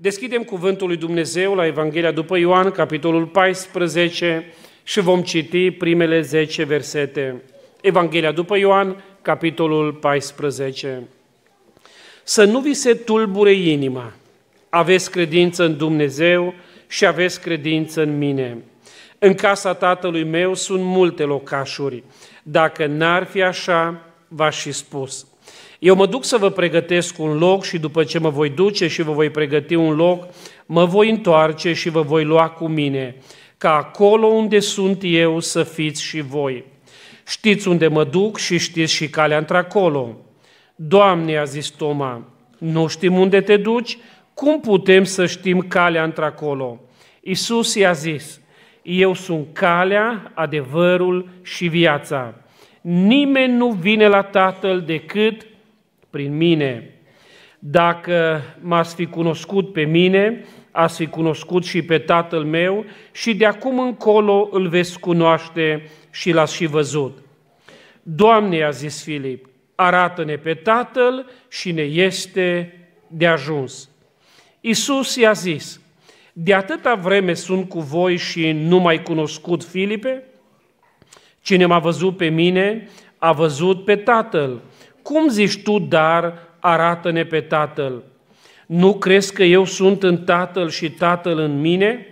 Deschidem cuvântul lui Dumnezeu la Evanghelia după Ioan, capitolul 14, și vom citi primele 10 versete. Evanghelia după Ioan, capitolul 14. Să nu vi se tulbure inima. Aveți credință în Dumnezeu și aveți credință în mine. În casa tatălui meu sunt multe locașuri. Dacă n-ar fi așa, v-aș fi spus. Eu mă duc să vă pregătesc un loc și după ce mă voi duce și vă voi pregăti un loc, mă voi întoarce și vă voi lua cu mine, ca acolo unde sunt eu să fiți și voi. Știți unde mă duc și știți și calea într-acolo. Doamne, a zis Toma, nu știm unde te duci, cum putem să știm calea într-acolo? Iisus i-a zis, eu sunt calea, adevărul și viața. Nimeni nu vine la Tatăl decât prin mine. Dacă m-ați fi cunoscut pe mine, ați fi cunoscut și pe Tatăl meu și de acum încolo îl veți cunoaște și l-ați și văzut. Doamne, a zis Filip, arată-ne pe Tatăl și ne este de ajuns. Isus i-a zis, de atâta vreme sunt cu voi și nu mai cunoscut Filipe? Cine m-a văzut pe mine, a văzut pe Tatăl. Cum zici tu, dar arată-ne pe Tatăl? Nu crezi că eu sunt în Tatăl și Tatăl în mine?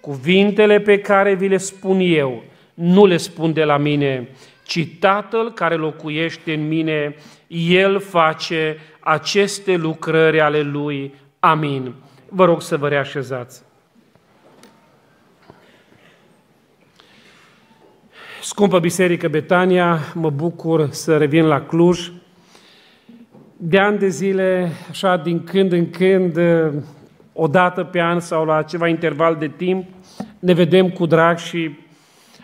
Cuvintele pe care vi le spun eu, nu le spun de la mine, ci Tatăl care locuiește în mine, El face aceste lucrări ale Lui. Amin. Vă rog să vă reașezați. Scumpă Biserică Betania, mă bucur să revin la Cluj. De ani de zile, așa din când în când, o dată pe an sau la ceva interval de timp, ne vedem cu drag și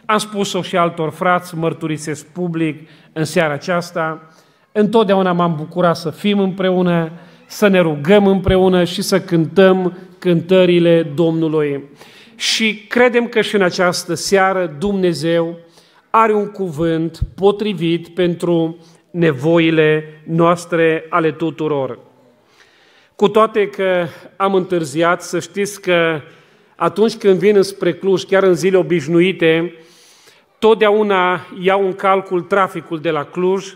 am spus-o și altor frați, mărturisesc public în seara aceasta. Întotdeauna m-am bucurat să fim împreună, să ne rugăm împreună și să cântăm cântările Domnului. Și credem că și în această seară Dumnezeu are un cuvânt potrivit pentru nevoile noastre ale tuturor. Cu toate că am întârziat, să știți că atunci când vin spre Cluj, chiar în zile obișnuite, totdeauna iau în calcul traficul de la Cluj.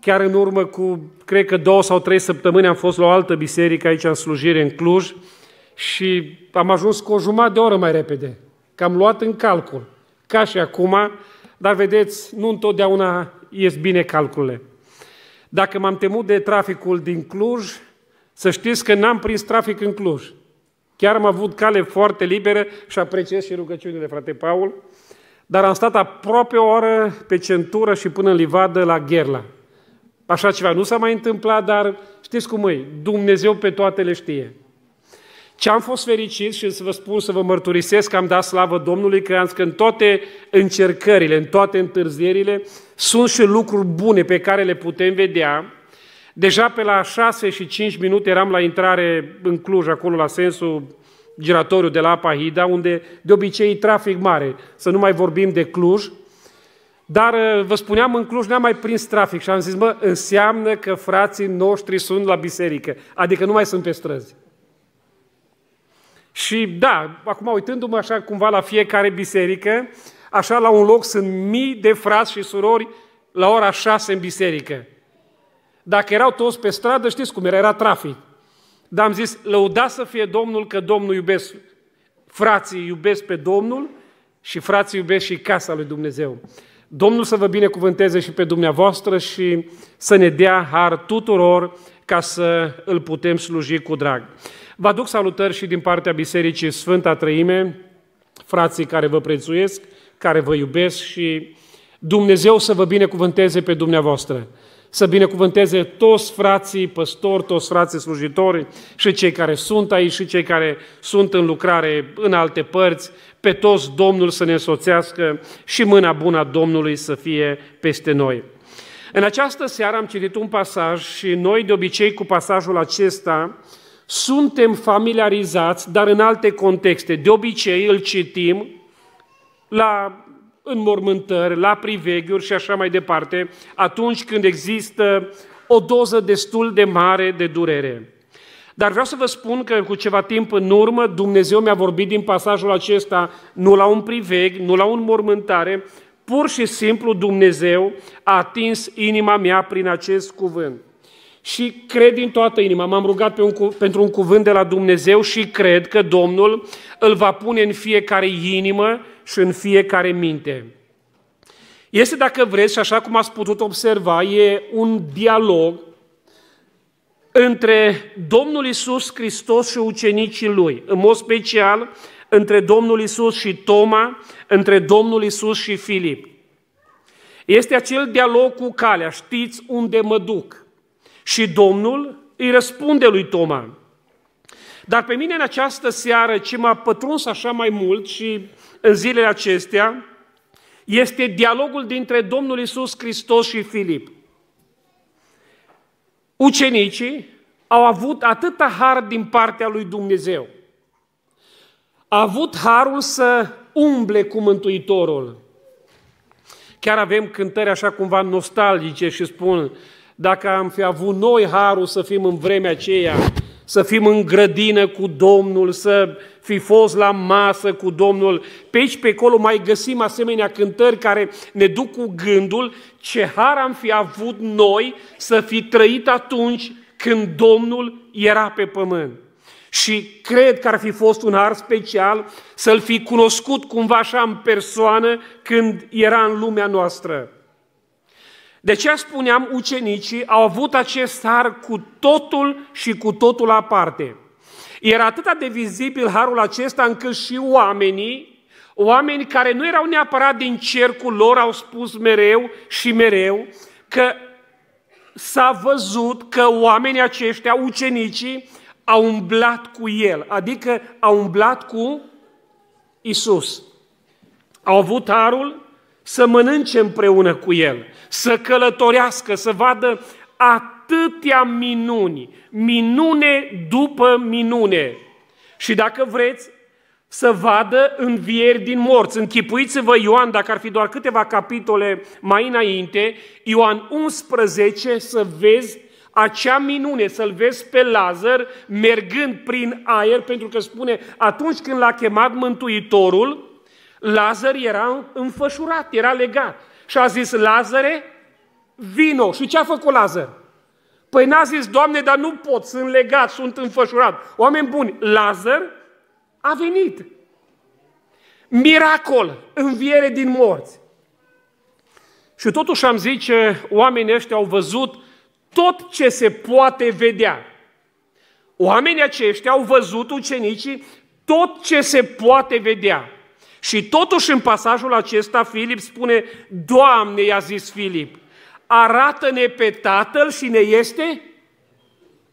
Chiar în urmă cu, cred că două sau trei săptămâni am fost la o altă biserică aici în slujire în Cluj și am ajuns cu o jumătate de oră mai repede, că am luat în calcul ca și acum, dar vedeți, nu întotdeauna ies bine calculele. Dacă m-am temut de traficul din Cluj, să știți că n-am prins trafic în Cluj. Chiar am avut cale foarte liberă și apreciez și rugăciunile, frate Paul, dar am stat aproape o oră pe centură și până în livadă la Gherla. Așa ceva nu s-a mai întâmplat, dar știți cum e, Dumnezeu pe toate le știe. Ce am fost fericit și să vă spun, să vă mărturisesc că am dat slavă Domnului, că că în toate încercările, în toate întârzierile, sunt și lucruri bune pe care le putem vedea. Deja pe la 6 și 5 minute eram la intrare în Cluj, acolo la sensul giratoriu de la Apahida, unde de obicei e trafic mare, să nu mai vorbim de Cluj. Dar uh, vă spuneam, în Cluj n am mai prins trafic și am zis, mă, înseamnă că frații noștri sunt la biserică, adică nu mai sunt pe străzi. Și da, acum uitându-mă așa cumva la fiecare biserică, așa la un loc sunt mii de frați și surori la ora șase în biserică. Dacă erau toți pe stradă, știți cum era, era trafic. Dar am zis, lăuda să fie Domnul că Domnul iubesc, frații iubesc pe Domnul și frații iubesc și casa lui Dumnezeu. Domnul să vă binecuvânteze și pe dumneavoastră și să ne dea har tuturor ca să îl putem sluji cu drag. Vă aduc salutări și din partea Bisericii Sfânta Trăime, frații care vă prețuiesc, care vă iubesc și Dumnezeu să vă binecuvânteze pe dumneavoastră, să binecuvânteze toți frații păstori, toți frații slujitori și cei care sunt aici și cei care sunt în lucrare în alte părți, pe toți Domnul să ne însoțească și mâna bună a Domnului să fie peste noi. În această seară am citit un pasaj și noi de obicei cu pasajul acesta suntem familiarizați, dar în alte contexte. De obicei îl citim la înmormântări, la priveghiuri și așa mai departe, atunci când există o doză destul de mare de durere. Dar vreau să vă spun că cu ceva timp în urmă Dumnezeu mi-a vorbit din pasajul acesta, nu la un priveg, nu la un mormântare, pur și simplu Dumnezeu a atins inima mea prin acest cuvânt și cred din toată inima. M-am rugat pe un cu, pentru un cuvânt de la Dumnezeu și cred că Domnul îl va pune în fiecare inimă și în fiecare minte. Este, dacă vreți, și așa cum ați putut observa, e un dialog între Domnul Isus Hristos și ucenicii Lui, în mod special între Domnul Isus și Toma, între Domnul Isus și Filip. Este acel dialog cu calea, știți unde mă duc. Și Domnul îi răspunde lui Toma. Dar pe mine în această seară ce m-a pătruns așa mai mult și în zilele acestea este dialogul dintre Domnul Isus Hristos și Filip. Ucenicii au avut atâta har din partea lui Dumnezeu. A avut harul să umble cu Mântuitorul. Chiar avem cântări așa cumva nostalgice și spun dacă am fi avut noi harul să fim în vremea aceea, să fim în grădină cu Domnul, să fi fost la masă cu Domnul. Pe aici, pe acolo, mai găsim asemenea cântări care ne duc cu gândul ce har am fi avut noi să fi trăit atunci când Domnul era pe pământ. Și cred că ar fi fost un har special să-l fi cunoscut cumva așa în persoană când era în lumea noastră. De ce spuneam, ucenicii au avut acest har cu totul și cu totul aparte. Era atât de vizibil harul acesta încât și oamenii, oameni care nu erau neapărat din cercul lor, au spus mereu și mereu că s-a văzut că oamenii aceștia, ucenicii, au umblat cu el, adică au umblat cu Isus. Au avut harul să mănânce împreună cu el, să călătorească, să vadă atâtea minuni, minune după minune. Și dacă vreți, să vadă învieri din morți. Închipuiți-vă Ioan, dacă ar fi doar câteva capitole mai înainte, Ioan 11, să vezi acea minune, să-l vezi pe Lazar mergând prin aer, pentru că spune, atunci când l-a chemat Mântuitorul, Lazar era înfășurat, era legat. Și a zis, Lazare, vino. Și ce a făcut Lazar? Păi n-a zis, Doamne, dar nu pot, sunt legat, sunt înfășurat. Oameni buni, Lazar a venit. Miracol, înviere din morți. Și totuși am zice, oamenii ăștia au văzut tot ce se poate vedea. Oamenii aceștia au văzut ucenicii tot ce se poate vedea. Și totuși în pasajul acesta Filip spune, Doamne, i-a zis Filip, arată-ne pe Tatăl și ne este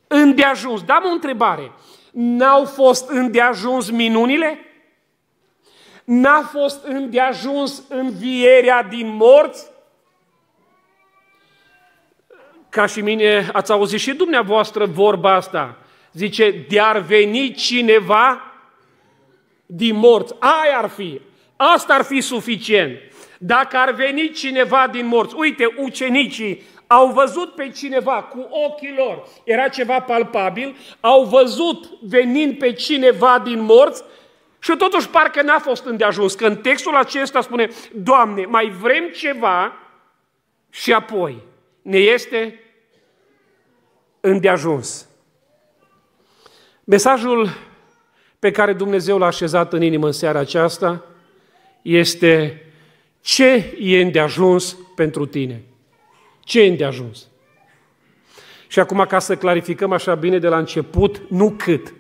îndeajuns. Dam o întrebare. N-au fost îndeajuns minunile? N-a fost îndeajuns învierea din morți? Ca și mine ați auzit și dumneavoastră vorba asta. Zice, de-ar veni cineva din morți. Aia ar fi. Asta ar fi suficient. Dacă ar veni cineva din morți, uite, ucenicii au văzut pe cineva cu ochii lor, era ceva palpabil, au văzut venind pe cineva din morți și totuși parcă n-a fost îndeajuns, că în textul acesta spune, Doamne, mai vrem ceva și apoi ne este îndeajuns. Mesajul pe care Dumnezeu l-a așezat în inimă în seara aceasta este ce e îndeajuns pentru tine. Ce e îndeajuns? Și acum, ca să clarificăm așa bine de la început, nu cât.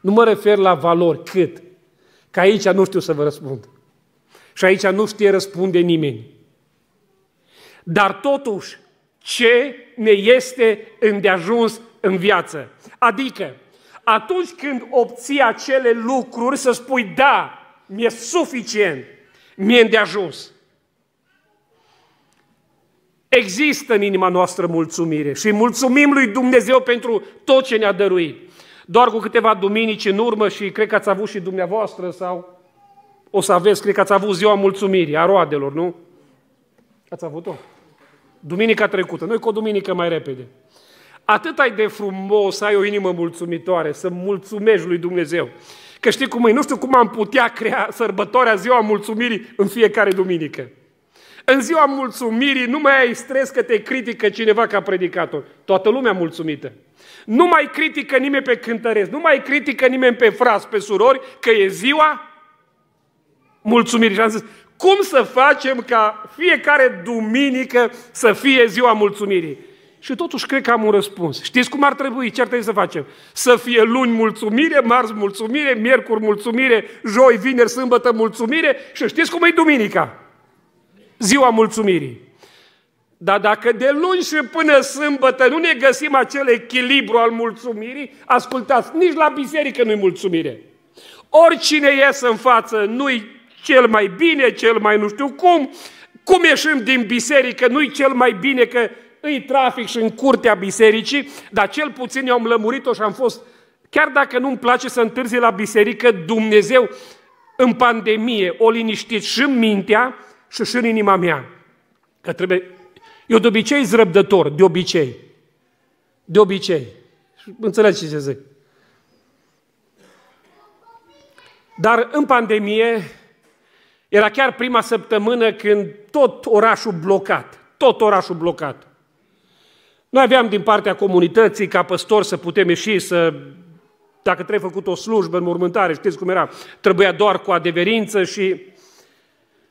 Nu mă refer la valori, cât. Că aici nu știu să vă răspund. Și aici nu știe răspunde nimeni. Dar totuși, ce ne este îndeajuns în viață? Adică, atunci când obții acele lucruri, să spui, da, mi-e suficient, mi-e îndeajuns. Există în inima noastră mulțumire și mulțumim lui Dumnezeu pentru tot ce ne-a dăruit. Doar cu câteva duminici în urmă și cred că ați avut și dumneavoastră sau o să aveți, cred că ați avut ziua mulțumirii, a roadelor, nu? Ați avut-o? Duminica trecută. Noi cu o duminică mai repede. Atât ai de frumos să ai o inimă mulțumitoare, să mulțumești lui Dumnezeu. Că știi cum e, nu știu cum am putea crea sărbătoarea ziua mulțumirii în fiecare duminică. În ziua mulțumirii nu mai ai stres că te critică cineva ca predicator. Toată lumea mulțumită. Nu mai critică nimeni pe cântăresc, nu mai critică nimeni pe fras, pe surori, că e ziua mulțumirii. Și am zis, cum să facem ca fiecare duminică să fie ziua mulțumirii? Și totuși cred că am un răspuns. Știți cum ar trebui? Ce ar trebui să facem? Să fie luni mulțumire, marți mulțumire, miercuri mulțumire, joi, vineri, sâmbătă mulțumire și știți cum e duminica? Ziua mulțumirii. Dar dacă de luni și până sâmbătă nu ne găsim acel echilibru al mulțumirii, ascultați, nici la biserică nu-i mulțumire. Oricine iese în față nu-i cel mai bine, cel mai nu știu cum, cum ieșim din biserică, nu-i cel mai bine că îi trafic și în curtea bisericii, dar cel puțin eu am lămurit-o și am fost, chiar dacă nu-mi place să întârzi la biserică, Dumnezeu în pandemie o liniștit și în mintea și și în inima mea. Că trebuie... Eu de obicei zrăbdător, de obicei. De obicei. Înțelegi ce zic. Dar în pandemie, era chiar prima săptămână când tot orașul blocat, tot orașul blocat. Noi aveam din partea comunității ca păstor să putem ieși, să dacă trebuie făcut o slujbă în mormântare, știți cum era, trebuia doar cu adeverință și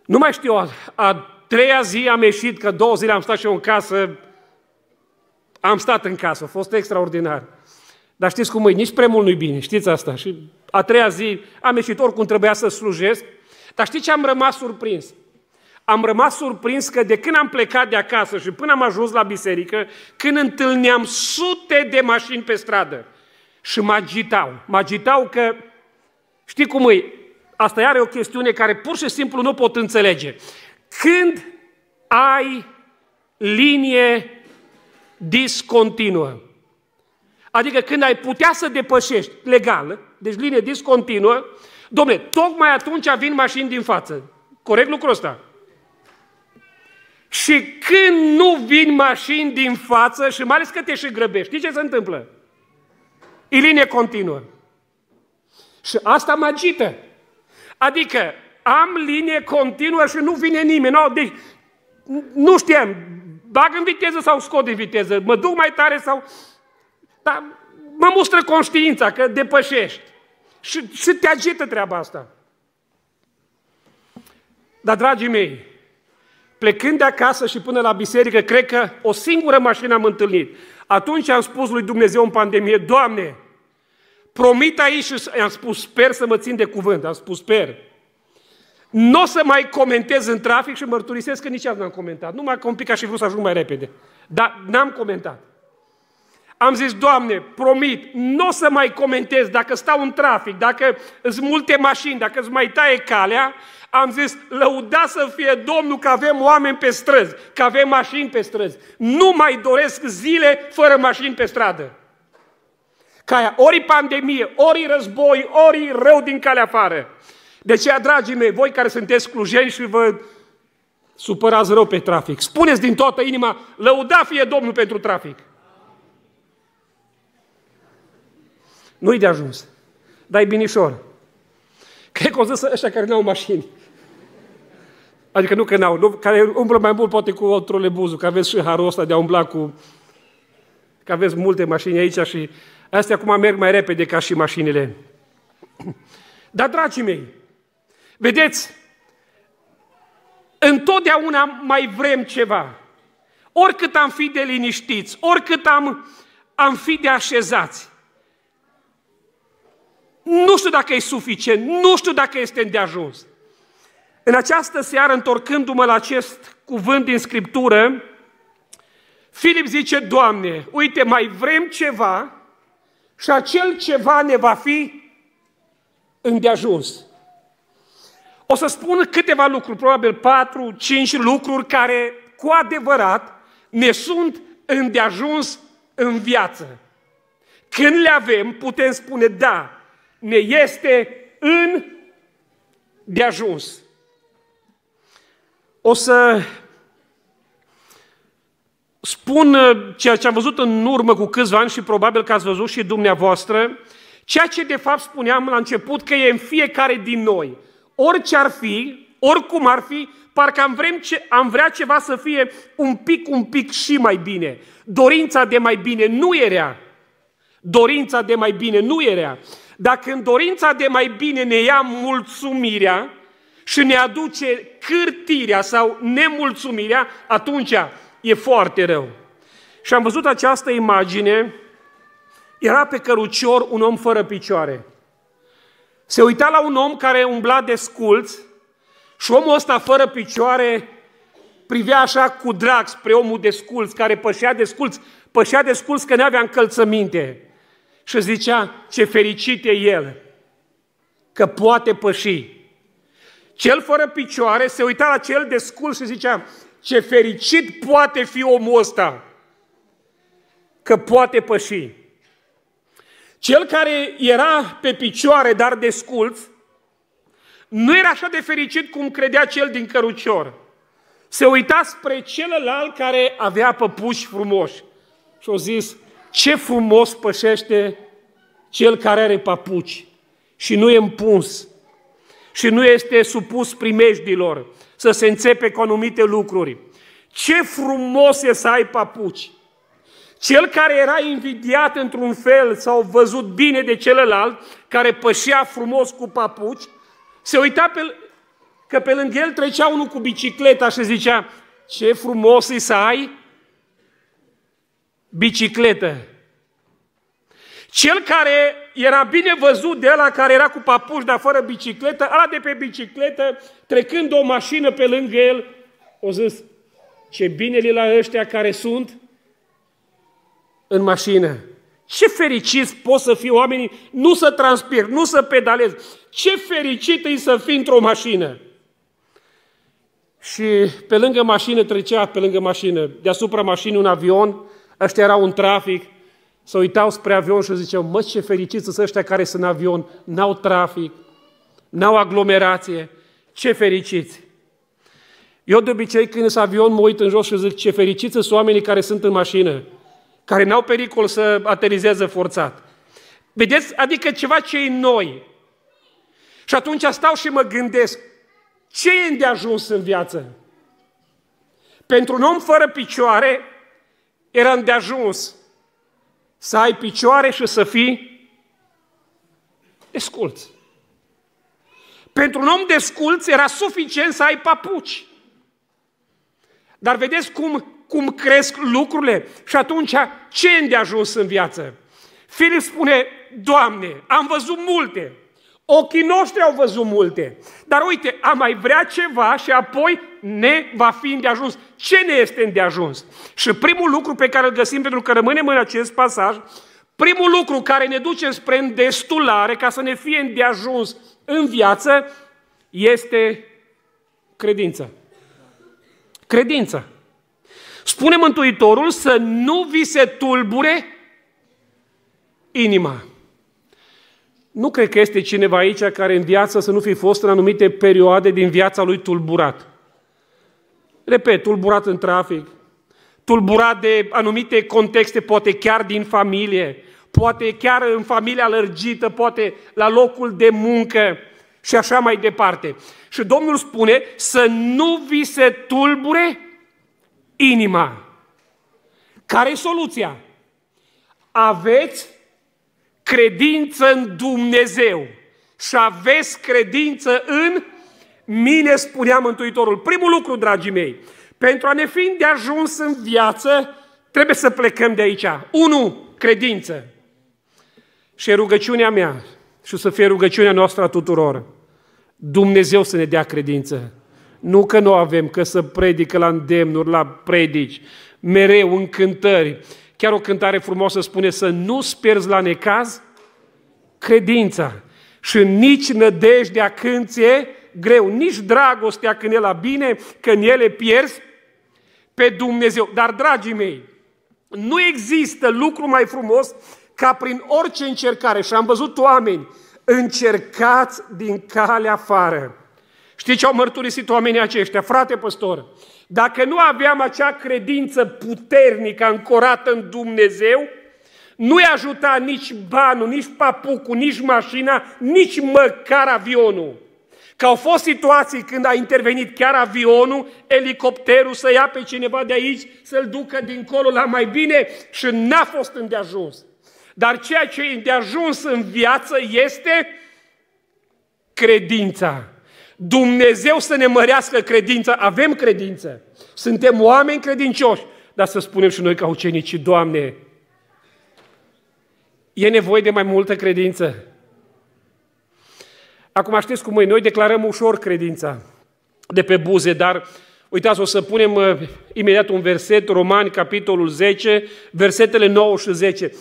nu mai știu, a, a treia zi am ieșit, că două zile am stat și eu în casă, am stat în casă, a fost extraordinar. Dar știți cum e, nici prea mult nu-i bine, știți asta. Și a treia zi am ieșit, oricum trebuia să slujesc, dar știți ce am rămas surprins? am rămas surprins că de când am plecat de acasă și până am ajuns la biserică, când întâlneam sute de mașini pe stradă și mă agitau. Mă agitau că, știi cum e, asta iar e o chestiune care pur și simplu nu pot înțelege. Când ai linie discontinuă, adică când ai putea să depășești legal, deci linie discontinuă, domnule, tocmai atunci vin mașini din față. Corect lucrul ăsta? Și când nu vin mașini din față și mai ales că te și grăbești, știi ce se întâmplă? Ilinie continuă. Și asta mă agită. Adică am linie continuă și nu vine nimeni. No, deci, nu știam, bag în viteză sau scot din viteză, mă duc mai tare sau... Dar mă mustră conștiința că depășești. Și, și te agită treaba asta. Dar, dragii mei, Plecând de acasă și până la biserică, cred că o singură mașină am întâlnit. Atunci am spus lui Dumnezeu în pandemie, Doamne, promit aici și am spus, sper să mă țin de cuvânt, am spus, sper. Nu o să mai comentez în trafic și mărturisesc că nici azi n-am comentat. Nu că un pic și fi să ajung mai repede. Dar n-am comentat. Am zis, Doamne, promit, nu o să mai comentez dacă stau în trafic, dacă sunt multe mașini, dacă îți mai taie calea, am zis, lăuda să fie Domnul că avem oameni pe străzi, că avem mașini pe străzi. Nu mai doresc zile fără mașini pe stradă. Ca aia, ori pandemie, ori război, ori rău din calea afară. De aceea, dragii mei, voi care sunteți clujeni și vă supărați rău pe trafic, spuneți din toată inima, lăuda fie Domnul pentru trafic. Nu-i de ajuns. Dar e binișor. Cred că o zis ăștia care nu au mașini. Adică nu că n-au, nu, care umblă mai mult poate cu trolebuzul, că aveți și harul ăsta de a umbla cu... Că aveți multe mașini aici și astea acum merg mai repede ca și mașinile. Dar, dragii mei, vedeți, întotdeauna mai vrem ceva. Oricât am fi de liniștiți, oricât am, am fi de așezați, nu știu dacă e suficient, nu știu dacă este de ajuns. În această seară, întorcându-mă la acest cuvânt din Scriptură, Filip zice, Doamne, uite, mai vrem ceva și acel ceva ne va fi îndeajuns. O să spun câteva lucruri, probabil patru, cinci lucruri care cu adevărat ne sunt îndeajuns în viață. Când le avem, putem spune da, ne este în de ajuns. O să spun uh, ceea ce am văzut în urmă cu câțiva ani și probabil că ați văzut și dumneavoastră, ceea ce de fapt spuneam la început că e în fiecare din noi. Orice ar fi, oricum ar fi, parcă am, vrem ce, am vrea ceva să fie un pic, un pic și mai bine. Dorința de mai bine nu e rea. Dorința de mai bine nu e rea. Dacă în dorința de mai bine ne ia mulțumirea, și ne aduce cârtirea sau nemulțumirea, atunci e foarte rău. Și am văzut această imagine, era pe cărucior un om fără picioare. Se uita la un om care umbla de sculț și omul ăsta fără picioare privea așa cu drag spre omul de sculț, care pășea de sculț, pășea de sculț că n-avea încălțăminte. Și zicea, ce fericit e el, că poate păși. Cel fără picioare se uita la cel descul și zicea, ce fericit poate fi omul ăsta, că poate păși. Cel care era pe picioare, dar sculț, nu era așa de fericit cum credea cel din cărucior. Se uita spre celălalt care avea păpuși frumoși. Și au zis, ce frumos pășește cel care are papuci și nu e împuns și nu este supus primejdilor, să se înțepe cu anumite lucruri. Ce frumos e să ai papuci! Cel care era invidiat într-un fel sau văzut bine de celălalt, care pășea frumos cu papuci, se uita pe, că pe lângă el trecea unul cu bicicleta și zicea, ce frumos e să ai bicicletă. Cel care era bine văzut de ăla care era cu papuși, dar fără bicicletă, ăla de pe bicicletă, trecând o mașină pe lângă el, o zis, ce bine la ăștia care sunt în mașină. Ce fericiți pot să fie oamenii, nu să transpir, nu să pedalez. Ce fericit e să fii într-o mașină. Și pe lângă mașină trecea, pe lângă mașină, deasupra mașinii un avion, ăștia erau un trafic, se uitau spre avion și ziceau, mă, ce fericiți sunt ăștia care sunt în avion, n-au trafic, n-au aglomerație, ce fericiți! Eu de obicei când sunt avion mă uit în jos și zic, ce fericiți sunt oamenii care sunt în mașină, care n-au pericol să aterizeze forțat. Vedeți? Adică ceva ce e noi. Și atunci stau și mă gândesc, ce e ajuns în viață? Pentru un om fără picioare, era ajuns să ai picioare și să fii desculț. Pentru un om desculț era suficient să ai papuci. Dar vedeți cum, cum cresc lucrurile? Și atunci, ce îndeajuns în viață? Filip spune, Doamne, am văzut multe, Ochii noștri au văzut multe. Dar uite, am mai vrea ceva și apoi ne va fi îndeajuns. Ce ne este îndeajuns? Și primul lucru pe care îl găsim, pentru că rămânem în acest pasaj, primul lucru care ne duce spre îndestulare, ca să ne fie îndeajuns în viață, este credința. Credința. Spune Mântuitorul să nu vi se tulbure inima. Nu cred că este cineva aici care în viață să nu fi fost în anumite perioade din viața lui tulburat. Repet, tulburat în trafic, tulburat de anumite contexte, poate chiar din familie, poate chiar în familia lărgită, poate la locul de muncă și așa mai departe. Și Domnul spune să nu vi se tulbure inima. Care e soluția? Aveți credință în Dumnezeu și aveți credință în mine, spunea Mântuitorul. Primul lucru, dragii mei, pentru a ne fi de ajuns în viață, trebuie să plecăm de aici. Unu, credință. Și rugăciunea mea, și să fie rugăciunea noastră a tuturor, Dumnezeu să ne dea credință. Nu că nu avem, că să predică la îndemnuri, la predici, mereu în cântări, Chiar o cântare frumoasă spune să nu pierzi la necaz credința și nici nădejdea când ți greu, nici dragostea când e la bine, când ele pierzi pe Dumnezeu. Dar, dragii mei, nu există lucru mai frumos ca prin orice încercare, și am văzut oameni, încercați din calea afară. Știți ce au mărturisit oamenii aceștia? Frate păstor, dacă nu aveam acea credință puternică, ancorată în Dumnezeu, nu-i ajuta nici banul, nici papucul, nici mașina, nici măcar avionul. Că au fost situații când a intervenit chiar avionul, elicopterul să ia pe cineva de aici, să-l ducă dincolo la mai bine și n-a fost îndeajuns. Dar ceea ce e îndeajuns în viață este credința. Dumnezeu să ne mărească credința, avem credință, suntem oameni credincioși, dar să spunem și noi ca ucenicii Doamne, e nevoie de mai multă credință. Acum știți cum e, noi declarăm ușor credința de pe buze, dar uitați, o să punem uh, imediat un verset, Romani, capitolul 10, versetele 9 și 10.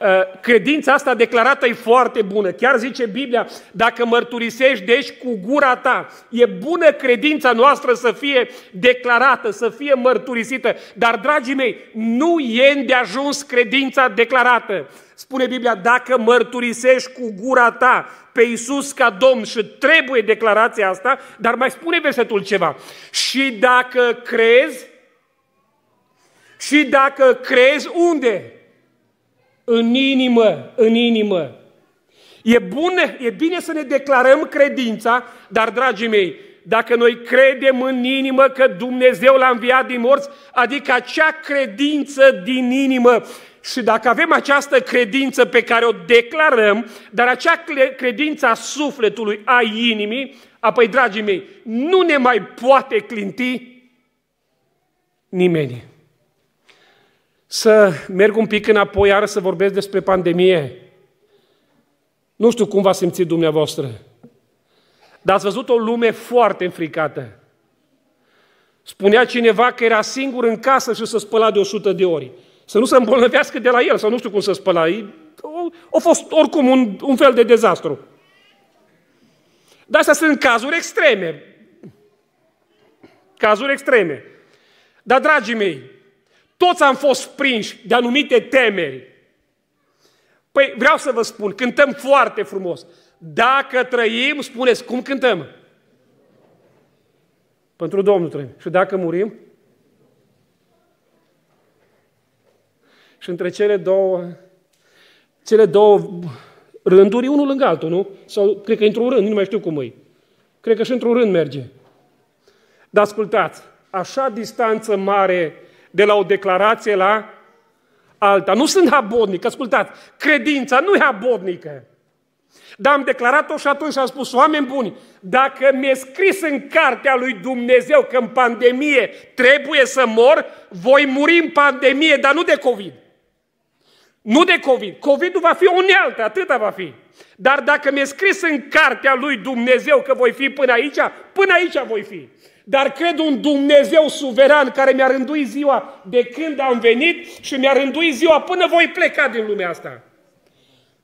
Uh, credința asta declarată e foarte bună. Chiar zice Biblia, dacă mărturisești deci cu gura ta, e bună credința noastră să fie declarată, să fie mărturisită. Dar, dragii mei, nu e îndeajuns credința declarată. Spune Biblia, dacă mărturisești cu gura ta pe Iisus ca Domn și trebuie declarația asta, dar mai spune versetul ceva. Și dacă crezi, și dacă crezi unde? în inimă, în inimă. E, bun, e bine să ne declarăm credința, dar, dragii mei, dacă noi credem în inimă că Dumnezeu l-a înviat din morți, adică acea credință din inimă, și dacă avem această credință pe care o declarăm, dar acea credință a sufletului, a inimii, apoi, dragii mei, nu ne mai poate clinti nimeni să merg un pic înapoi, iară să vorbesc despre pandemie. Nu știu cum v-ați simțit dumneavoastră, dar ați văzut o lume foarte înfricată. Spunea cineva că era singur în casă și să spăla de 100 de ori. Să nu se îmbolnăvească de la el, sau nu știu cum să spăla. A fost oricum un, un fel de dezastru. Dar astea sunt cazuri extreme. Cazuri extreme. Dar, dragii mei, toți am fost prinși de anumite temeri. Păi vreau să vă spun, cântăm foarte frumos. Dacă trăim, spuneți, cum cântăm? Pentru Domnul trăim. Și dacă murim? Și între cele două, cele două rânduri, unul lângă altul, nu? Sau cred că într-un rând, nu mai știu cum e. Cred că și într-un rând merge. Dar ascultați, așa distanță mare de la o declarație la alta. Nu sunt abodnic, ascultați, credința nu e abodnică. Dar am declarat-o și atunci am spus, oameni buni, dacă mi-e scris în cartea lui Dumnezeu că în pandemie trebuie să mor, voi muri în pandemie, dar nu de COVID. Nu de COVID. covid va fi unealtă, atâta va fi. Dar dacă mi-e scris în cartea lui Dumnezeu că voi fi până aici, până aici voi fi dar cred un Dumnezeu suveran care mi-a rânduit ziua de când am venit și mi-a rânduit ziua până voi pleca din lumea asta.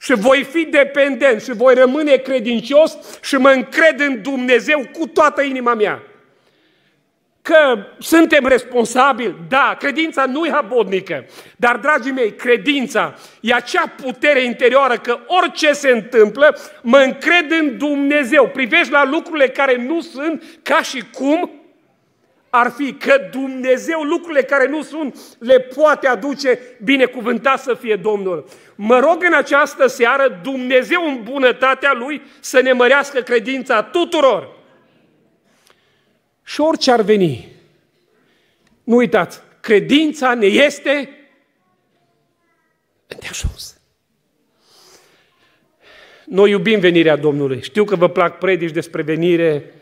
Și voi fi dependent și voi rămâne credincios și mă încred în Dumnezeu cu toată inima mea. Că suntem responsabili, da, credința nu e habodnică, dar, dragii mei, credința e acea putere interioară că orice se întâmplă, mă încred în Dumnezeu, privești la lucrurile care nu sunt ca și cum ar fi că Dumnezeu lucrurile care nu sunt le poate aduce, binecuvântat să fie Domnul. Mă rog în această seară Dumnezeu în bunătatea Lui să ne mărească credința tuturor. Și orice ar veni, nu uitați, credința ne este îndeajuns. Noi iubim venirea Domnului. Știu că vă plac predici despre venire,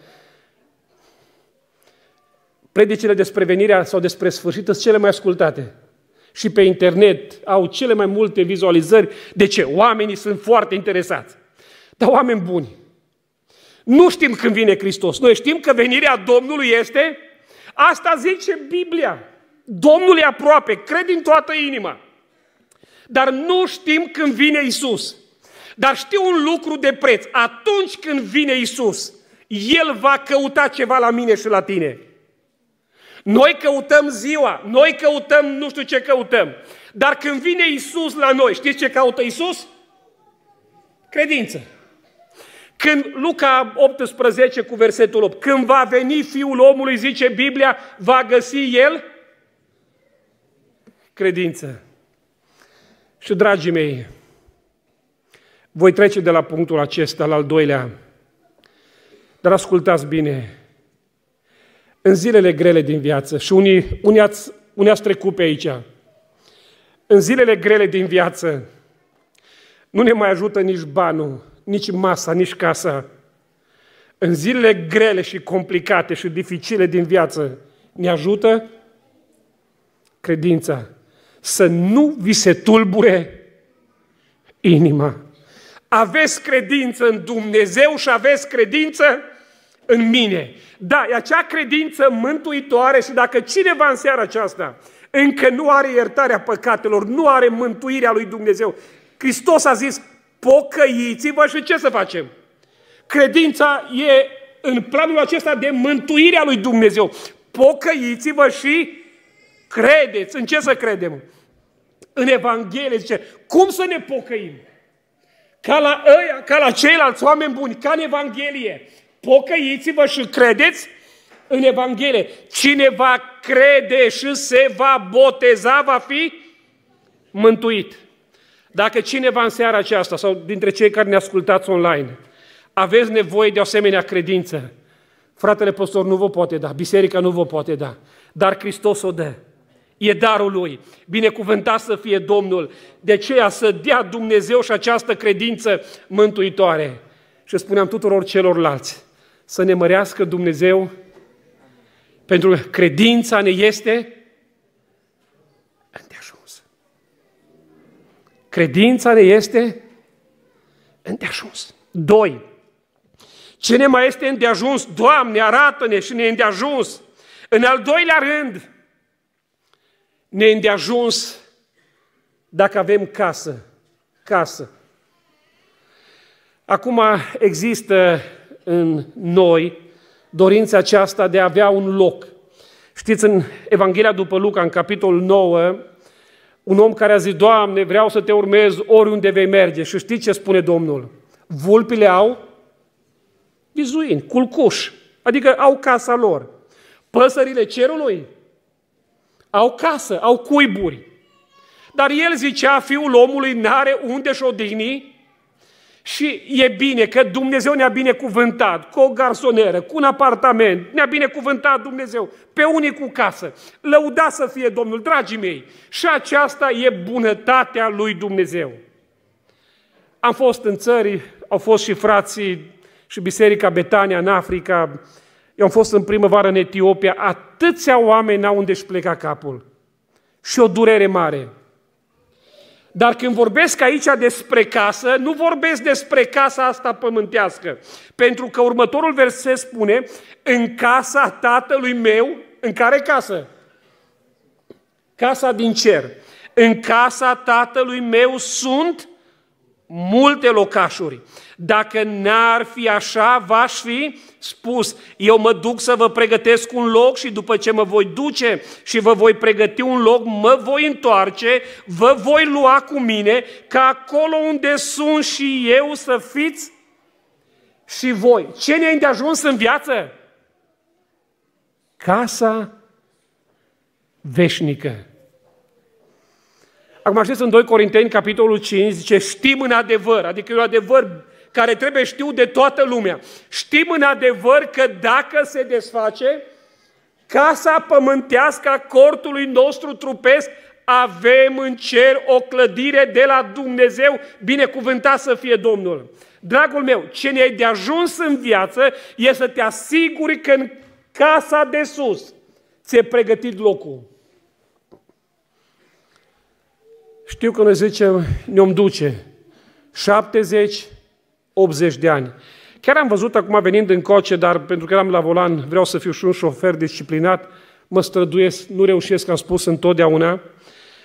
Predicile despre venirea sau despre sfârșit sunt cele mai ascultate. Și pe internet au cele mai multe vizualizări. De ce? Oamenii sunt foarte interesați. Dar oameni buni, nu știm când vine Hristos. Noi știm că venirea Domnului este... Asta zice Biblia. Domnul e aproape, cred din toată inima. Dar nu știm când vine Isus. Dar știu un lucru de preț. Atunci când vine Isus, El va căuta ceva la mine și la tine. Noi căutăm ziua, noi căutăm nu știu ce căutăm. Dar când vine Isus la noi, știți ce caută Isus? Credință. Când Luca 18 cu versetul 8, când va veni Fiul omului, zice Biblia, va găsi El credință. Și dragii mei, voi trece de la punctul acesta la al doilea. Dar ascultați bine, în zilele grele din viață, și unii, unii, ați, unii ați trecut pe aici, în zilele grele din viață, nu ne mai ajută nici banul, nici masa, nici casa. În zilele grele și complicate și dificile din viață, ne ajută credința să nu vi se tulbure inima. Aveți credință în Dumnezeu și aveți credință în mine. Da, e acea credință mântuitoare și dacă cineva în seara aceasta încă nu are iertarea păcatelor, nu are mântuirea lui Dumnezeu, Hristos a zis, pocăiți-vă și ce să facem? Credința e în planul acesta de mântuirea lui Dumnezeu. Pocăiți-vă și credeți. În ce să credem? În Evanghelie zice, cum să ne pocăim? Ca la, ăia, ca la ceilalți oameni buni, ca în Evanghelie pocăiți-vă și credeți în Evanghelie. Cine va crede și se va boteza, va fi mântuit. Dacă cineva în seara aceasta, sau dintre cei care ne ascultați online, aveți nevoie de o asemenea credință, fratele păstor nu vă poate da, biserica nu vă poate da, dar Hristos o dă. E darul Lui. Binecuvântat să fie Domnul. De aceea să dea Dumnezeu și această credință mântuitoare. Și spuneam tuturor celorlalți, să ne mărească Dumnezeu, pentru că credința ne este îndeajuns. Credința ne este îndeajuns. Doi. Cine mai este îndeajuns? Doamne, arată-ne și ne îndeajuns. În al doilea rând, ne îndeajuns dacă avem casă. Casă. Acum există în noi dorința aceasta de a avea un loc. Știți, în Evanghelia după Luca, în capitolul 9, un om care a zis, Doamne, vreau să te urmez oriunde vei merge. Și știți ce spune Domnul? Vulpile au vizuini, culcuș, adică au casa lor. Păsările cerului au casă, au cuiburi. Dar el zicea, fiul omului n-are unde și odihni și e bine că Dumnezeu ne-a binecuvântat cu o garsoneră, cu un apartament, ne-a binecuvântat Dumnezeu, pe unii cu casă. Lăuda să fie Domnul, dragii mei! Și aceasta e bunătatea lui Dumnezeu. Am fost în țări, au fost și frații și Biserica Betania în Africa. Eu am fost în primăvară în Etiopia, atâția oameni n-au unde-și pleca capul. Și o durere mare. Dar când vorbesc aici despre casă, nu vorbesc despre casa asta pământească. Pentru că următorul verset spune, în casa tatălui meu, în care casă? Casa din cer. În casa tatălui meu sunt multe locașuri. Dacă n-ar fi așa, v-aș fi spus, eu mă duc să vă pregătesc un loc și după ce mă voi duce și vă voi pregăti un loc, mă voi întoarce, vă voi lua cu mine, ca acolo unde sunt și eu să fiți și voi. Ce ne-ai de ajuns în viață? Casa veșnică. Acum știți, în 2 Corinteni, capitolul 5, zice, știm în adevăr, adică e un adevăr care trebuie știu de toată lumea. Știm în adevăr că dacă se desface, casa pământească a cortului nostru trupesc, avem în cer o clădire de la Dumnezeu, binecuvântat să fie Domnul. Dragul meu, ce ne-ai de ajuns în viață e să te asiguri că în casa de sus ți-e pregătit locul. Știu că noi zicem, ne-om duce 70, 80 de ani. Chiar am văzut acum venind în coce, dar pentru că eram la volan, vreau să fiu și un șofer disciplinat, mă străduiesc, nu reușesc, am spus întotdeauna,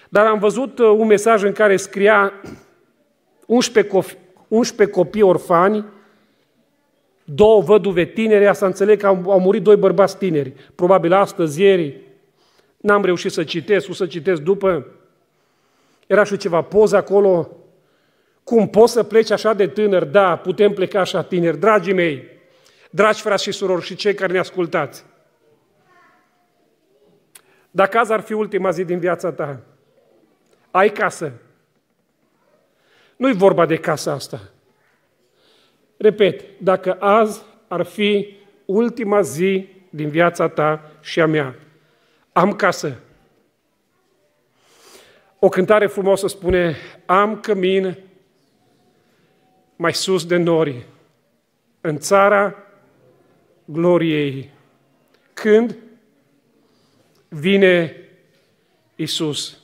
dar am văzut uh, un mesaj în care scria 11, cof- 11 copii orfani, două văduve tineri, asta înțeleg că au, au murit doi bărbați tineri, probabil astăzi, ieri, n-am reușit să citesc, o să citesc după, era și ceva poză acolo. Cum poți să pleci așa de tânăr? Da, putem pleca așa tineri. Dragii mei, dragi frați și surori și cei care ne ascultați, dacă azi ar fi ultima zi din viața ta, ai casă. Nu-i vorba de casa asta. Repet, dacă azi ar fi ultima zi din viața ta și a mea, am casă. O cântare frumoasă spune, am cămin mai sus de nori, în țara gloriei, când vine Isus.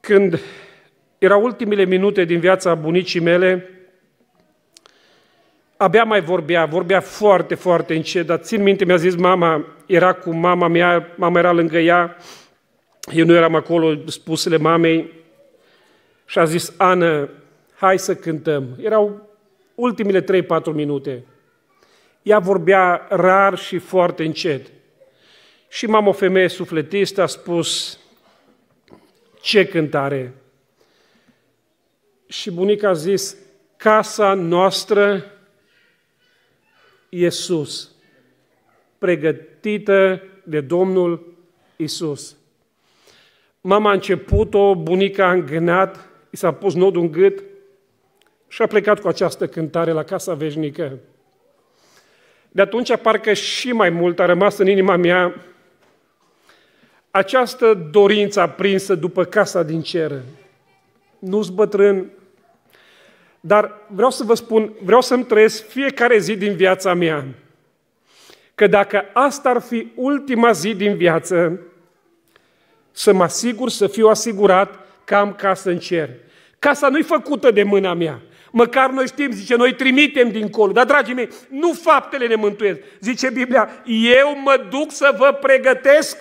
Când erau ultimele minute din viața bunicii mele, abia mai vorbea, vorbea foarte, foarte încet, dar țin minte, mi-a zis mama, era cu mama mea, mama era lângă ea, eu nu eram acolo, spusele mamei și a zis, Ana, hai să cântăm. Erau ultimile 3-4 minute. Ea vorbea rar și foarte încet. Și mama, o femeie sufletistă, a spus, ce cântare! Și bunica a zis, casa noastră e sus, pregătită de Domnul Isus. Mama a început-o, bunica a îngânat, i s-a pus nodul în gât și a plecat cu această cântare la Casa Veșnică. De atunci, parcă și mai mult a rămas în inima mea această dorință aprinsă după casa din cer. Nu-s bătrân, dar vreau să vă spun, vreau să-mi trăiesc fiecare zi din viața mea. Că dacă asta ar fi ultima zi din viață, să mă asigur, să fiu asigurat că am casă în cer. Casa nu-i făcută de mâna mea. Măcar noi știm, zice, noi trimitem dincolo. Dar, dragii mei, nu faptele ne mântuiesc. Zice Biblia, eu mă duc să vă pregătesc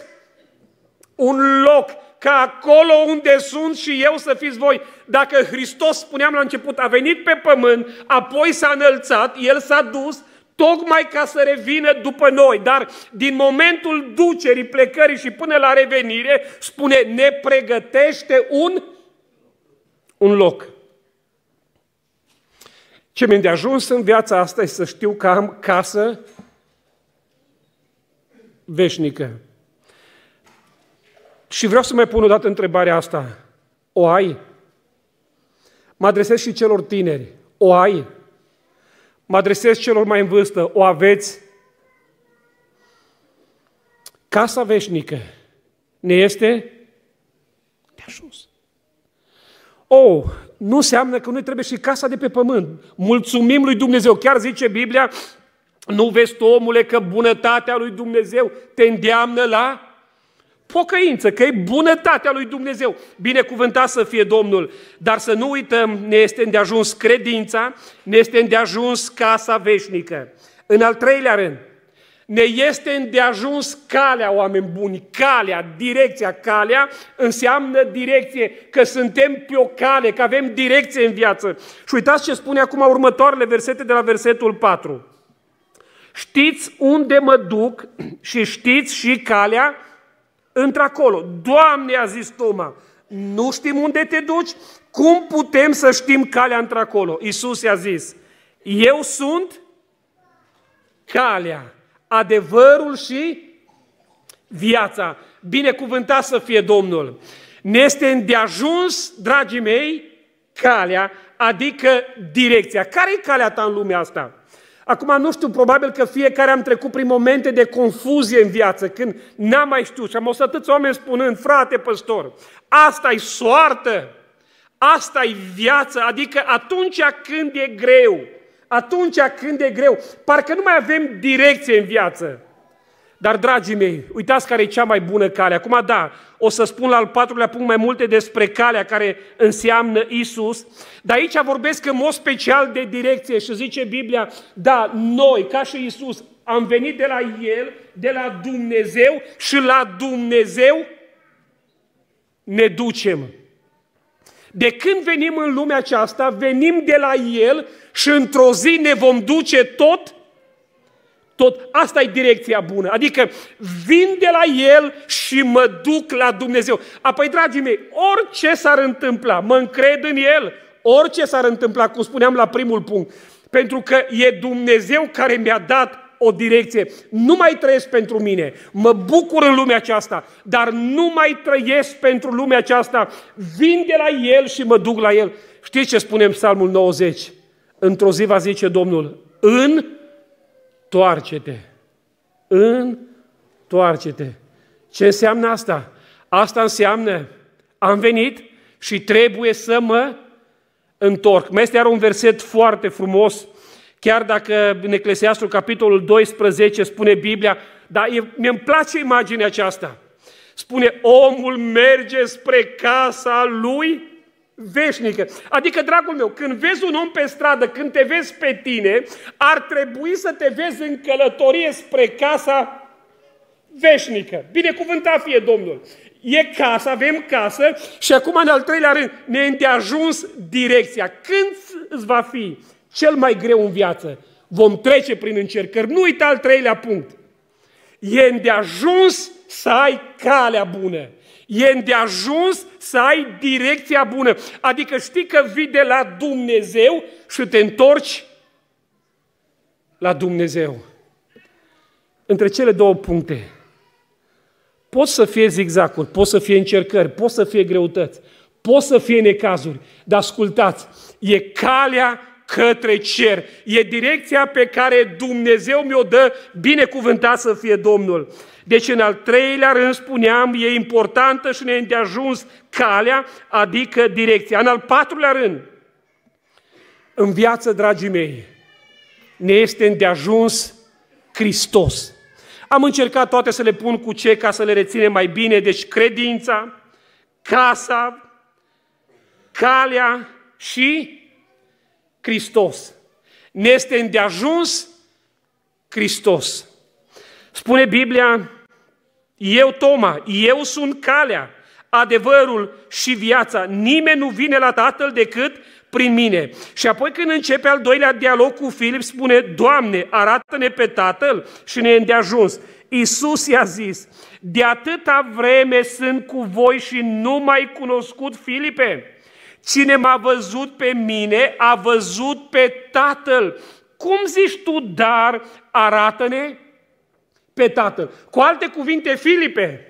un loc ca acolo unde sunt și eu să fiți voi. Dacă Hristos, spuneam la început, a venit pe pământ, apoi s-a înălțat, El s-a dus, tocmai ca să revină după noi. Dar din momentul ducerii, plecării și până la revenire, spune, ne pregătește un, un loc. Ce mi-a de ajuns în viața asta e să știu că am casă veșnică. Și vreau să mai pun o dată întrebarea asta. O ai? Mă adresez și celor tineri. O ai? Mă adresez celor mai în vârstă, o aveți? Casa veșnică ne este de ajuns. Oh, nu înseamnă că noi trebuie și casa de pe pământ. Mulțumim lui Dumnezeu. Chiar zice Biblia, nu vezi tu, omule, că bunătatea lui Dumnezeu te îndeamnă la pocăință, că e bunătatea lui Dumnezeu. Binecuvântat să fie Domnul, dar să nu uităm, ne este îndeajuns credința, ne este îndeajuns casa veșnică. În al treilea rând, ne este îndeajuns calea, oameni buni, calea, direcția, calea înseamnă direcție, că suntem pe o cale, că avem direcție în viață. Și uitați ce spune acum următoarele versete de la versetul 4. Știți unde mă duc și știți și calea Într-acolo, Doamne, a zis Toma, nu știm unde te duci, cum putem să știm calea într-acolo? Iisus i-a zis, eu sunt calea, adevărul și viața. Binecuvântat să fie Domnul! Ne este îndeajuns, dragii mei, calea, adică direcția. Care e calea ta în lumea asta? Acum, nu știu, probabil că fiecare am trecut prin momente de confuzie în viață, când n-am mai știut și am auzit atâția oameni spunând, frate păstor, asta e soartă, asta e viață, adică atunci când e greu, atunci când e greu, parcă nu mai avem direcție în viață. Dar, dragii mei, uitați care e cea mai bună cale. Acum, da, o să spun la al patrulea punct mai multe despre calea care înseamnă Isus, dar aici vorbesc în mod special de direcție și zice Biblia, da, noi, ca și Isus, am venit de la El, de la Dumnezeu și la Dumnezeu ne ducem. De când venim în lumea aceasta, venim de la El și într-o zi ne vom duce tot tot asta e direcția bună. Adică vin de la El și mă duc la Dumnezeu. Apoi, dragii mei, orice s-ar întâmpla, mă încred în El, orice s-ar întâmpla, cum spuneam la primul punct, pentru că e Dumnezeu care mi-a dat o direcție. Nu mai trăiesc pentru mine. Mă bucur în lumea aceasta, dar nu mai trăiesc pentru lumea aceasta. Vin de la El și mă duc la El. Știți ce spune în Psalmul 90? Într-o zi va zice Domnul, în întoarce te Întoarce-te! Ce înseamnă asta? Asta înseamnă, am venit și trebuie să mă întorc. Mai este iar un verset foarte frumos, chiar dacă în Eclesiastru, capitolul 12 spune Biblia, dar mi e place imaginea aceasta. Spune, omul merge spre casa lui veșnică. Adică, dragul meu, când vezi un om pe stradă, când te vezi pe tine, ar trebui să te vezi în călătorie spre casa veșnică. Binecuvântat fie Domnul! E casă, avem casă și acum, în al treilea rând, ne îndeajuns direcția. Când îți va fi cel mai greu în viață? Vom trece prin încercări. Nu uita al treilea punct. E îndeajuns să ai calea bună. E îndeajuns să ai direcția bună. Adică știi că vii de la Dumnezeu și te întorci la Dumnezeu. Între cele două puncte, pot să fie zigzacuri, pot să fie încercări, pot să fie greutăți, pot să fie necazuri, dar ascultați, e calea către cer. E direcția pe care Dumnezeu mi-o dă, binecuvântat să fie Domnul. Deci în al treilea rând spuneam, e importantă și ne îndeajuns calea, adică direcția. În al patrulea rând, în viață, dragii mei, ne este îndeajuns Hristos. Am încercat toate să le pun cu ce ca să le reținem mai bine, deci credința, casa, calea și Hristos. Ne este îndeajuns Hristos. Spune Biblia, eu, Toma, eu sunt calea, adevărul și viața. Nimeni nu vine la Tatăl decât prin mine. Și apoi când începe al doilea dialog cu Filip, spune, Doamne, arată-ne pe Tatăl și ne îndeajuns. Iisus i-a zis, de atâta vreme sunt cu voi și nu mai cunoscut Filipe. Cine m-a văzut pe mine, a văzut pe Tatăl. Cum zici tu, dar arată-ne pe Tatăl? Cu alte cuvinte, Filipe,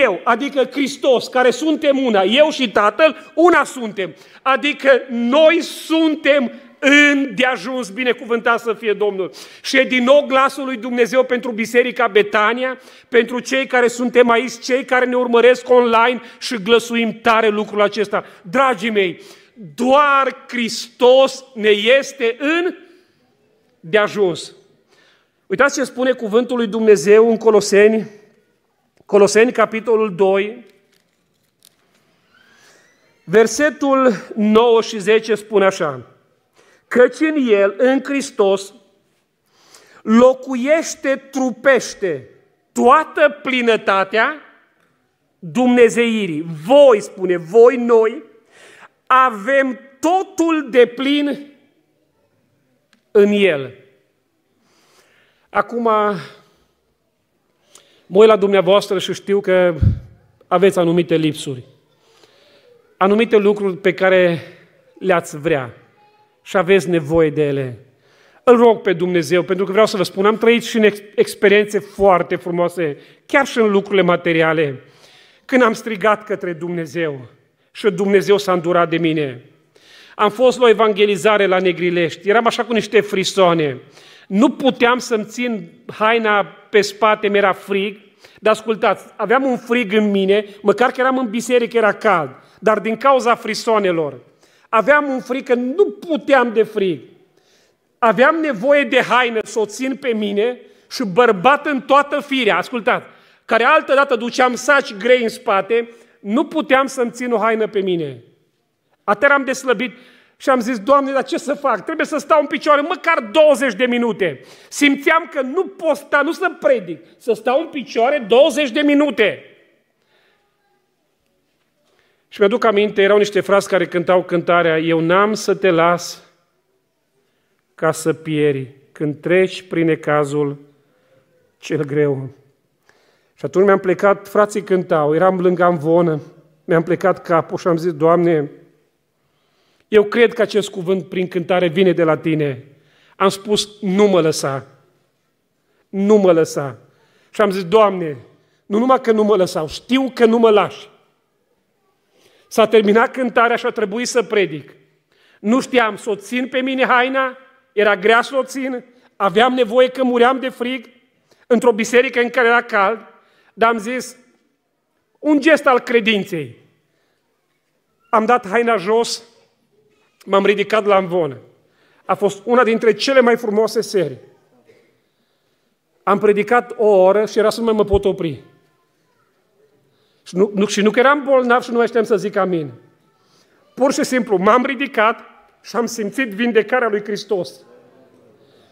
eu, adică Hristos, care suntem una, eu și Tatăl, una suntem. Adică noi suntem îndeajuns, binecuvântat să fie Domnul. Și e din nou glasul lui Dumnezeu pentru Biserica Betania, pentru cei care suntem aici, cei care ne urmăresc online și glăsuim tare lucrul acesta. Dragii mei, doar Hristos ne este în de ajuns. Uitați ce spune cuvântul lui Dumnezeu în Coloseni, Coloseni capitolul 2, versetul 9 și 10 spune așa căci în El, în Hristos, locuiește, trupește toată plinătatea Dumnezeirii. Voi, spune, voi, noi, avem totul de plin în El. Acum, moi la dumneavoastră și știu că aveți anumite lipsuri, anumite lucruri pe care le-ați vrea și aveți nevoie de ele. Îl rog pe Dumnezeu, pentru că vreau să vă spun, am trăit și în experiențe foarte frumoase, chiar și în lucrurile materiale, când am strigat către Dumnezeu și Dumnezeu s-a îndurat de mine. Am fost la o evangelizare la Negrilești, eram așa cu niște frisoane. Nu puteam să-mi țin haina pe spate, mi-era frig, dar ascultați, aveam un frig în mine, măcar că eram în biserică, era cald, dar din cauza frisoanelor, Aveam un frică, nu puteam de frig. Aveam nevoie de haină să o țin pe mine și bărbat în toată firea, ascultat care altă dată duceam saci grei în spate, nu puteam să-mi țin o haină pe mine. Atât eram deslăbit și am zis, Doamne, dar ce să fac? Trebuie să stau în picioare măcar 20 de minute. Simțeam că nu pot sta, nu să predic, să stau în picioare 20 de minute. Și mi-aduc aminte, erau niște frați care cântau cântarea Eu n-am să te las ca să pieri când treci prin ecazul cel greu. Și atunci mi-am plecat, frații cântau, eram lângă amvonă, mi-am plecat capul și am zis, Doamne, eu cred că acest cuvânt prin cântare vine de la Tine. Am spus, nu mă lăsa. Nu mă lăsa. Și am zis, Doamne, nu numai că nu mă lăsau, știu că nu mă lași. S-a terminat cântarea și a trebuit să predic. Nu știam să o țin pe mine haina, era grea să o țin, aveam nevoie că muream de frig, într-o biserică în care era cald, dar am zis, un gest al credinței. Am dat haina jos, m-am ridicat la amvonă. A fost una dintre cele mai frumoase serii. Am predicat o oră și era să nu mai mă pot opri. Și nu, nu, și nu că eram bolnav și nu mai știam să zic amin. Pur și simplu m-am ridicat și am simțit vindecarea lui Hristos.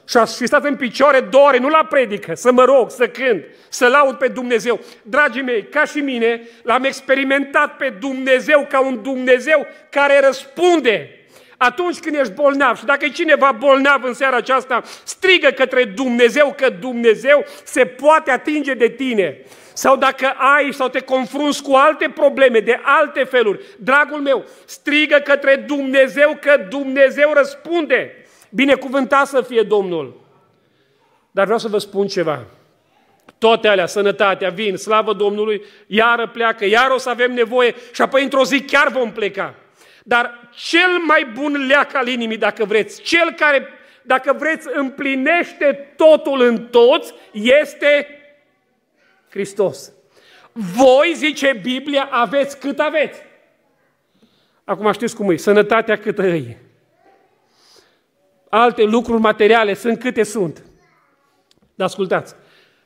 Și aș fi stat în picioare două ore, nu la predică, să mă rog, să cânt, să laud pe Dumnezeu. Dragii mei, ca și mine, l-am experimentat pe Dumnezeu ca un Dumnezeu care răspunde atunci când ești bolnav și dacă e cineva bolnav în seara aceasta, strigă către Dumnezeu că Dumnezeu se poate atinge de tine. Sau dacă ai sau te confrunți cu alte probleme de alte feluri, dragul meu, strigă către Dumnezeu că Dumnezeu răspunde. Binecuvântat să fie Domnul. Dar vreau să vă spun ceva. Toate alea, sănătatea, vin, slavă Domnului, iară pleacă, iar o să avem nevoie și apoi într-o zi chiar vom pleca. Dar cel mai bun leac al inimii, dacă vreți, cel care, dacă vreți, împlinește totul în toți, este Hristos. Voi, zice Biblia, aveți cât aveți. Acum știți cum e, sănătatea cât e. Alte lucruri materiale sunt câte sunt. Dar ascultați,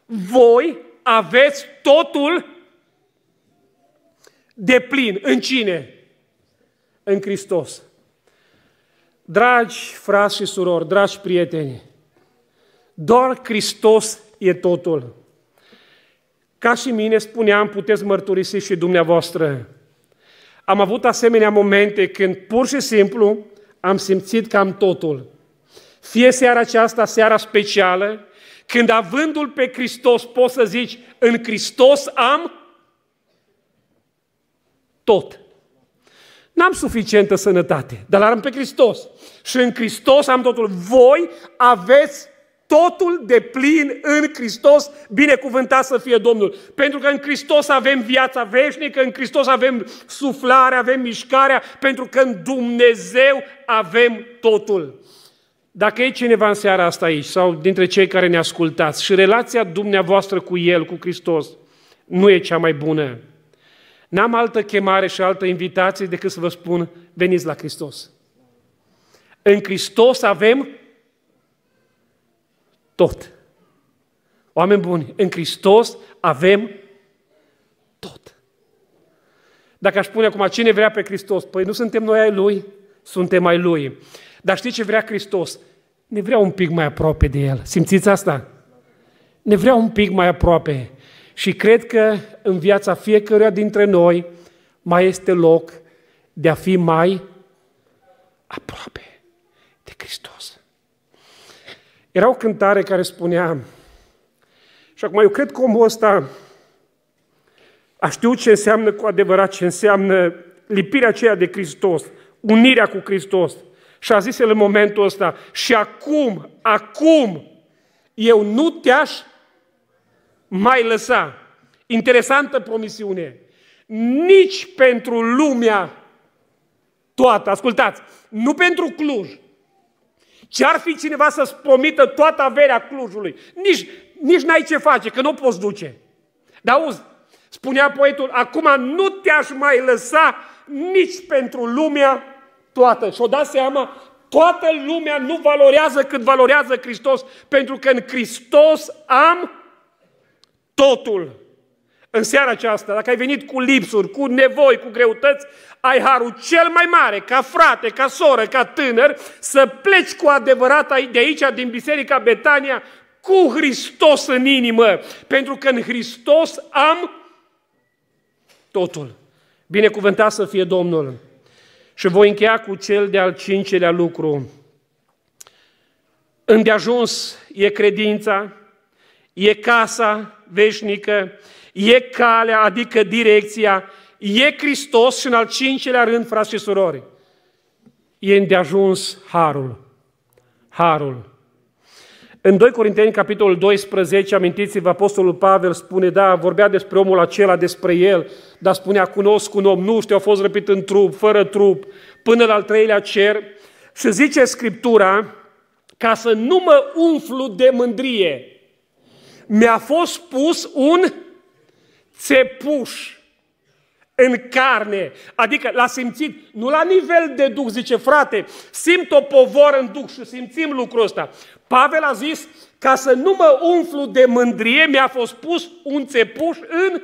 voi aveți totul de plin. În cine? în Hristos. Dragi frați și surori, dragi prieteni, doar Hristos e totul. Ca și mine spuneam, puteți mărturisi și dumneavoastră. Am avut asemenea momente când pur și simplu am simțit că am totul. Fie seara aceasta, seara specială, când avândul pe Hristos poți să zici, în Hristos am tot. N-am suficientă sănătate, dar l-am pe Hristos. Și în Hristos am totul. Voi aveți totul de plin în Hristos, binecuvântat să fie Domnul. Pentru că în Hristos avem viața veșnică, în Hristos avem suflare, avem mișcarea, pentru că în Dumnezeu avem totul. Dacă e cineva în seara asta aici, sau dintre cei care ne ascultați, și relația dumneavoastră cu El, cu Hristos, nu e cea mai bună, N-am altă chemare și altă invitație decât să vă spun, veniți la Hristos. În Hristos avem tot. Oameni buni, în Hristos avem tot. Dacă aș spune acum, cine vrea pe Hristos? Păi nu suntem noi ai Lui, suntem ai Lui. Dar știi ce vrea Hristos? Ne vrea un pic mai aproape de El. Simțiți asta? Ne vrea un pic mai aproape. Și cred că în viața fiecăruia dintre noi mai este loc de a fi mai aproape de Hristos. Era o cântare care spunea, și acum eu cred că omul ăsta a știut ce înseamnă cu adevărat, ce înseamnă lipirea aceea de Hristos, unirea cu Hristos. Și a zis el în momentul ăsta, și acum, acum, eu nu te-aș mai lăsa. Interesantă promisiune. Nici pentru lumea toată, ascultați, nu pentru Cluj. Ce ar fi cineva să-ți promită toată averea Clujului? Nici, nici n-ai ce face, că nu o poți duce. Dar auzi, spunea poetul, acum nu te-aș mai lăsa nici pentru lumea toată. Și-o da seama, toată lumea nu valorează cât valorează Hristos, pentru că în Hristos am totul. În seara aceasta, dacă ai venit cu lipsuri, cu nevoi, cu greutăți, ai harul cel mai mare, ca frate, ca soră, ca tânăr, să pleci cu adevărat de aici, din Biserica Betania, cu Hristos în inimă. Pentru că în Hristos am totul. Binecuvântat să fie Domnul. Și voi încheia cu cel de-al cincelea lucru. Îndeajuns e credința, e casa veșnică, e calea, adică direcția, e Hristos și în al cincilea rând, frați și surori, e îndeajuns harul. Harul. În 2 Corinteni, capitolul 12, amintiți-vă, Apostolul Pavel spune, da, vorbea despre omul acela, despre el, dar spunea, cunosc un om, nu știu, a fost răpit în trup, fără trup, până la al treilea cer. Și zice Scriptura, ca să nu mă umflu de mândrie, mi-a fost pus un țepuș în carne. Adică l-a simțit, nu la nivel de duh, zice frate, simt o povoră în duh și simțim lucrul ăsta. Pavel a zis, ca să nu mă umflu de mândrie, mi-a fost pus un țepuș în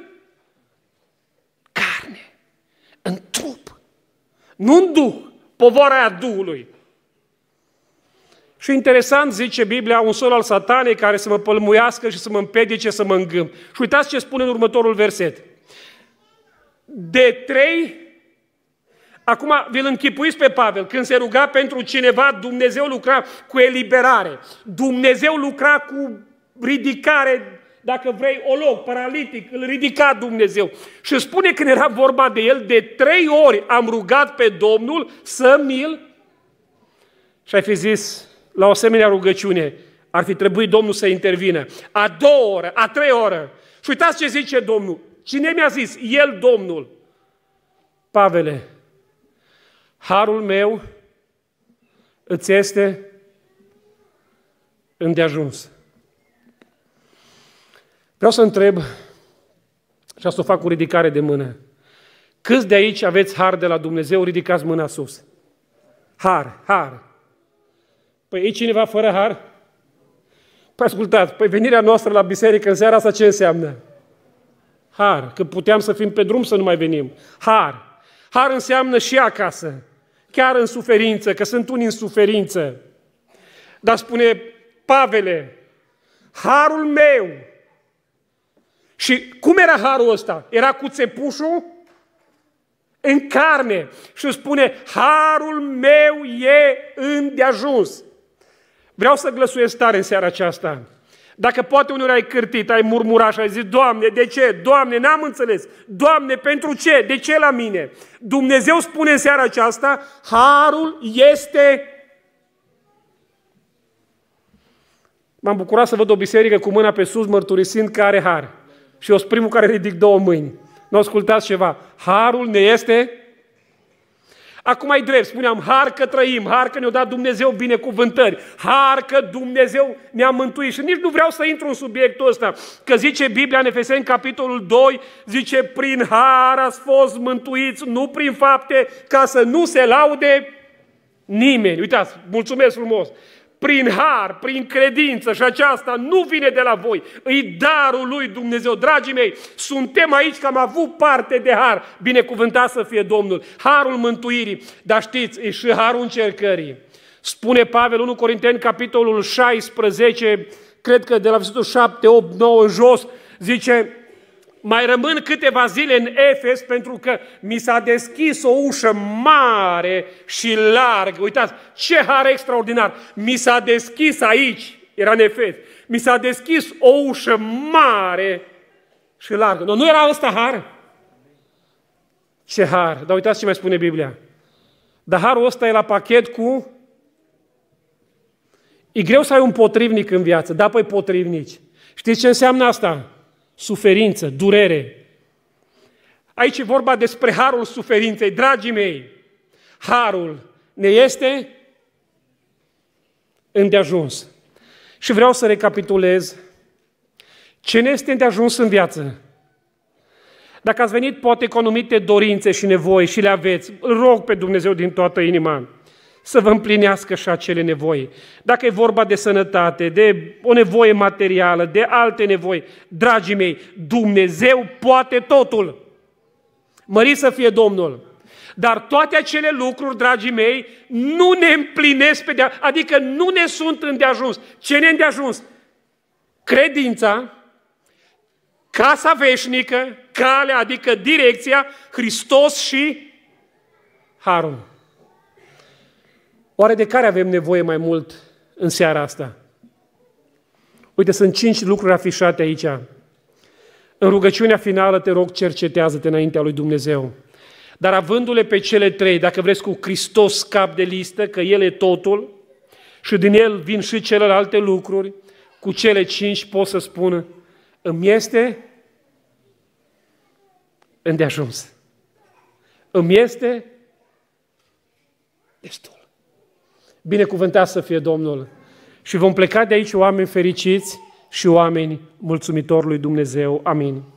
carne, în trup, nu în duh, povara aia Duhului. Și interesant, zice Biblia, un sol al satanei care să mă pălmuiască și să mă împiedice să mă îngâm. Și uitați ce spune în următorul verset. De trei Acum vi-l închipuiți pe Pavel, când se ruga pentru cineva, Dumnezeu lucra cu eliberare. Dumnezeu lucra cu ridicare, dacă vrei, o loc, paralitic, îl ridica Dumnezeu. Și spune când era vorba de el, de trei ori am rugat pe Domnul să mi-l... Și ai fi zis, la o asemenea rugăciune, ar fi trebuit Domnul să intervină. A doua oră, a trei oră. Și uitați ce zice Domnul. Cine mi-a zis? El, Domnul. Pavele, harul meu îți este îndeajuns. Vreau să întreb și asta o fac cu ridicare de mână. Câți de aici aveți har de la Dumnezeu? Ridicați mâna sus. Har, har. Păi e cineva fără har? Păi ascultați, păi venirea noastră la biserică în seara asta ce înseamnă? Har, că puteam să fim pe drum să nu mai venim. Har. Har înseamnă și acasă, chiar în suferință, că sunt unii în suferință. Dar spune Pavele, harul meu. Și cum era harul ăsta? Era cu țepușul în carne și spune, harul meu e îndeajuns. Vreau să glăsuiesc tare în seara aceasta. Dacă poate uneori ai cârtit, ai murmurat și ai zis, Doamne, de ce? Doamne, n-am înțeles. Doamne, pentru ce? De ce la mine? Dumnezeu spune în seara aceasta, harul este... M-am bucurat să văd o biserică cu mâna pe sus, mărturisind că are har. Și eu sunt primul care ridic două mâini. Nu ascultați ceva. Harul ne este Acum ai drept, spuneam, har că trăim, har că ne-a dat Dumnezeu binecuvântări, har că Dumnezeu ne-a mântuit. Și nici nu vreau să intru în subiectul ăsta, că zice Biblia în Efeseni, capitolul 2, zice, prin har ați fost mântuiți, nu prin fapte, ca să nu se laude nimeni. Uitați, mulțumesc frumos! prin har, prin credință și aceasta nu vine de la voi, îi darul lui Dumnezeu. Dragii mei, suntem aici că am avut parte de har, binecuvântat să fie Domnul, harul mântuirii, dar știți, e și harul încercării. Spune Pavel 1 Corinteni, capitolul 16, cred că de la versetul 7, 8, 9 jos, zice, mai rămân câteva zile în Efes pentru că mi s-a deschis o ușă mare și largă. Uitați, ce har extraordinar! Mi s-a deschis aici, era în Efes, mi s-a deschis o ușă mare și largă. Nu, nu era ăsta har? Ce har! Dar uitați ce mai spune Biblia. Dar harul ăsta e la pachet cu... E greu să ai un potrivnic în viață, da, păi potrivnici. Știți ce înseamnă asta? suferință, durere. Aici e vorba despre harul suferinței, dragii mei. Harul ne este îndeajuns. Și vreau să recapitulez ce ne este îndeajuns în viață. Dacă ați venit poate cu anumite dorințe și nevoi și le aveți, îl rog pe Dumnezeu din toată inima să vă împlinească și acele nevoi. Dacă e vorba de sănătate, de o nevoie materială, de alte nevoi, dragii mei, Dumnezeu poate totul. Mări să fie Domnul! Dar toate acele lucruri, dragii mei, nu ne împlinesc pe de adică nu ne sunt îndeajuns. Ce ne îndeajuns? Credința, casa veșnică, calea, adică direcția, Hristos și Harul. Oare de care avem nevoie mai mult în seara asta? Uite, sunt cinci lucruri afișate aici. În rugăciunea finală, te rog, cercetează-te înaintea lui Dumnezeu. Dar avându-le pe cele trei, dacă vreți cu Hristos cap de listă, că El e totul și din El vin și celelalte lucruri, cu cele cinci pot să spun, îmi este îndeajuns. Îmi este destul. Binecuvântat să fie Domnul! Și vom pleca de aici oameni fericiți și oameni mulțumitori lui Dumnezeu. Amin.